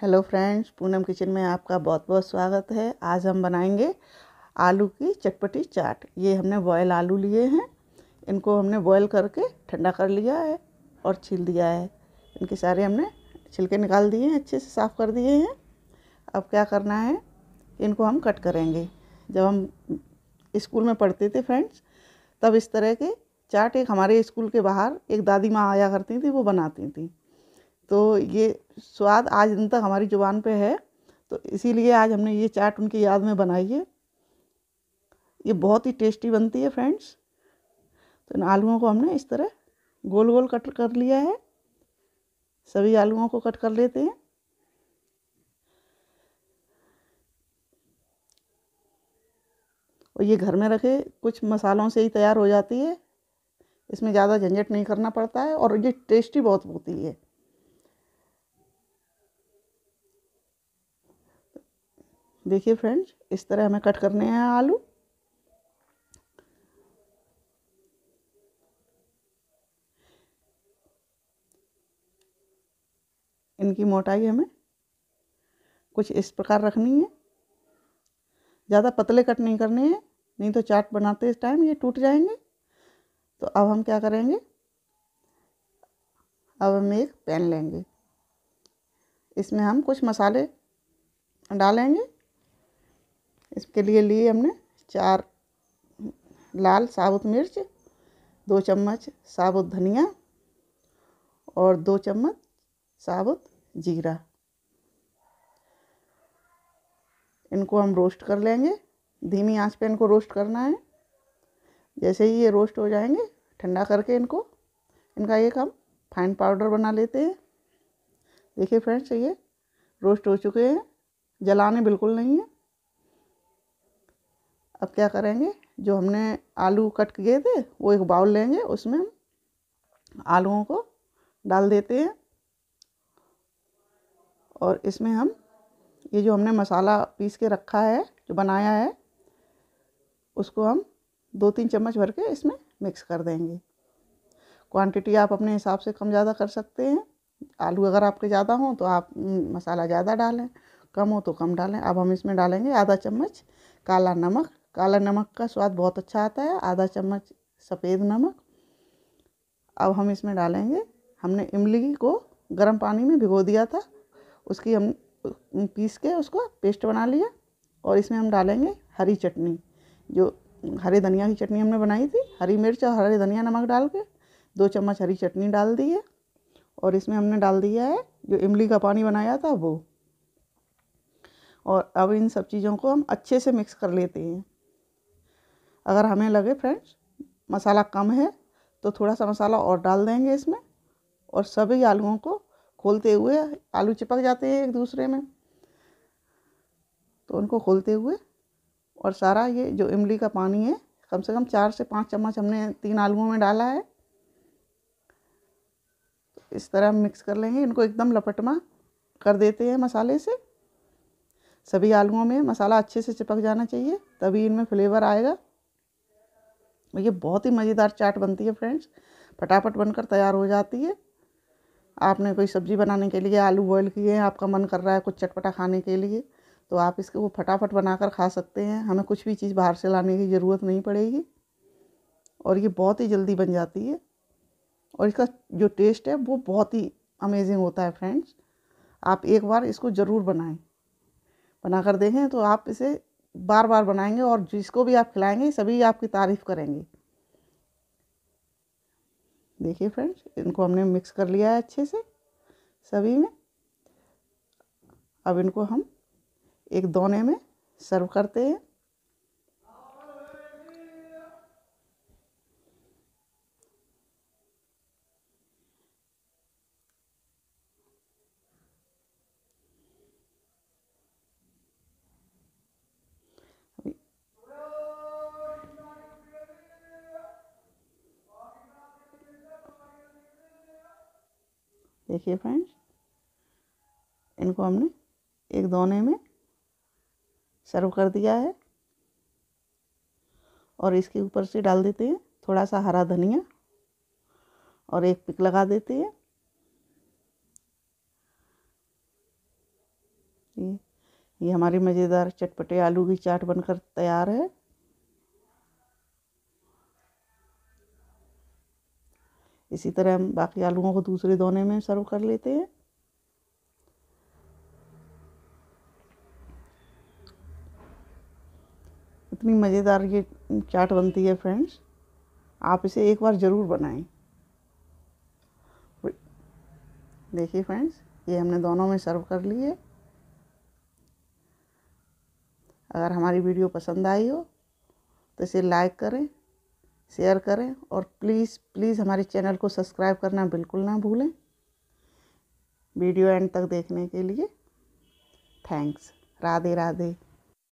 hello friends Poonam kitchen में आपका बहुत बहुत स्वागत है आज हम बनाएंगे आलू की चटपटी चाट ये हमने बॉयल आलू लिए हैं इनको हमने बॉयल करके ठंडा कर लिया है और छील दिया है इनके सारे हमने छिलके निकाल दिए हैं अच्छे से साफ़ कर दिए हैं अब क्या करना है इनको हम कट करेंगे जब हम स्कूल में पढ़ते थे फ्रेंड्स तब इस तरह के चाट एक हमारे स्कूल के बाहर एक दादी माँ आया करती थी वो बनाती थी तो ये स्वाद आज दिन तक हमारी ज़ुबान पे है तो इसीलिए आज हमने ये चाट उनकी याद में बनाई है ये बहुत ही टेस्टी बनती है फ्रेंड्स तो इन आलुओं को हमने इस तरह गोल गोल कट कर लिया है सभी आलूओं को कट कर लेते हैं और ये घर में रखे कुछ मसालों से ही तैयार हो जाती है इसमें ज़्यादा झंझट नहीं करना पड़ता है और ये टेस्टी बहुत होती है देखिए फ्रेंड्स इस तरह हमें कट करने हैं आलू इनकी मोटाई हमें कुछ इस प्रकार रखनी है ज़्यादा पतले कट नहीं करने हैं नहीं तो चाट बनाते इस टाइम ये टूट जाएंगे तो अब हम क्या करेंगे अब हम एक पैन लेंगे इसमें हम कुछ मसाले डालेंगे इसके लिए लिए हमने चार लाल साबुत मिर्च दो चम्मच साबुत धनिया और दो चम्मच साबुत जीरा इनको हम रोस्ट कर लेंगे धीमी आंच पे इनको रोस्ट करना है जैसे ही ये रोस्ट हो जाएंगे ठंडा करके इनको इनका एक हम फाइन पाउडर बना लेते हैं देखिए फ्रेंड्स ये रोस्ट हो चुके हैं जलाने बिल्कुल नहीं है अब क्या करेंगे जो हमने आलू कट किए थे वो एक बाउल लेंगे उसमें हम आलुओं को डाल देते हैं और इसमें हम ये जो हमने मसाला पीस के रखा है जो बनाया है उसको हम दो तीन चम्मच भर के इसमें मिक्स कर देंगे क्वांटिटी आप अपने हिसाब से कम ज़्यादा कर सकते हैं आलू अगर आपके ज़्यादा हों तो आप मसाला ज़्यादा डालें कम हो तो कम डालें अब हम इसमें डालेंगे आधा चम्मच काला नमक काला नमक का स्वाद बहुत अच्छा आता है आधा चम्मच सफ़ेद नमक अब हम इसमें डालेंगे हमने इमली को गर्म पानी में भिगो दिया था उसकी हम पीस के उसको पेस्ट बना लिया और इसमें हम डालेंगे हरी चटनी जो हरे धनिया की चटनी हमने बनाई थी हरी मिर्च और हरे धनिया नमक डाल के दो चम्मच हरी चटनी डाल दी है और इसमें हमने डाल दिया है जो इमली का पानी बनाया था वो और अब इन सब चीज़ों को हम अच्छे से मिक्स कर लेते हैं अगर हमें लगे फ्रेंड्स मसाला कम है तो थोड़ा सा मसाला और डाल देंगे इसमें और सभी आलुओं को खोलते हुए आलू चिपक जाते हैं एक दूसरे में तो उनको खोलते हुए और सारा ये जो इमली का पानी है कम से कम चार से पाँच चम्मच हमने तीन आलुओं में डाला है इस तरह हम मिक्स कर लेंगे इनको एकदम लपटमा कर देते हैं मसाले से सभी आलुओं में मसाला अच्छे से चिपक जाना चाहिए तभी इनमें फ्लेवर आएगा ये बहुत ही मज़ेदार चाट बनती है फ्रेंड्स फटाफट बनकर तैयार हो जाती है आपने कोई सब्ज़ी बनाने के लिए आलू बॉयल किए हैं आपका मन कर रहा है कुछ चटपटा खाने के लिए तो आप इसको वो फटाफट बनाकर खा सकते हैं हमें कुछ भी चीज़ बाहर से लाने की ज़रूरत नहीं पड़ेगी और ये बहुत ही जल्दी बन जाती है और इसका जो टेस्ट है वो बहुत ही अमेजिंग होता है फ्रेंड्स आप एक बार इसको ज़रूर बनाएं बनाकर देखें तो आप इसे बार बार बनाएंगे और जिसको भी आप खिलाएंगे सभी आपकी तारीफ़ करेंगे देखिए फ्रेंड्स इनको हमने मिक्स कर लिया है अच्छे से सभी में अब इनको हम एक दोने में सर्व करते हैं देखिए फ्रेंड्स इनको हमने एक दोने में सर्व कर दिया है और इसके ऊपर से डाल देते हैं थोड़ा सा हरा धनिया और एक पिक लगा देते हैं ये ये हमारी मज़ेदार चटपटे आलू की चाट बनकर तैयार है इसी तरह हम बाकी आलूओं को दूसरे दोने में सर्व कर लेते हैं इतनी मज़ेदार ये चाट बनती है फ्रेंड्स आप इसे एक बार ज़रूर बनाएं देखिए फ्रेंड्स ये हमने दोनों में सर्व कर लिए अगर हमारी वीडियो पसंद आई हो तो इसे लाइक करें शेयर करें और प्लीज़ प्लीज़ हमारे चैनल को सब्सक्राइब करना बिल्कुल ना भूलें वीडियो एंड तक देखने के लिए थैंक्स राधे राधे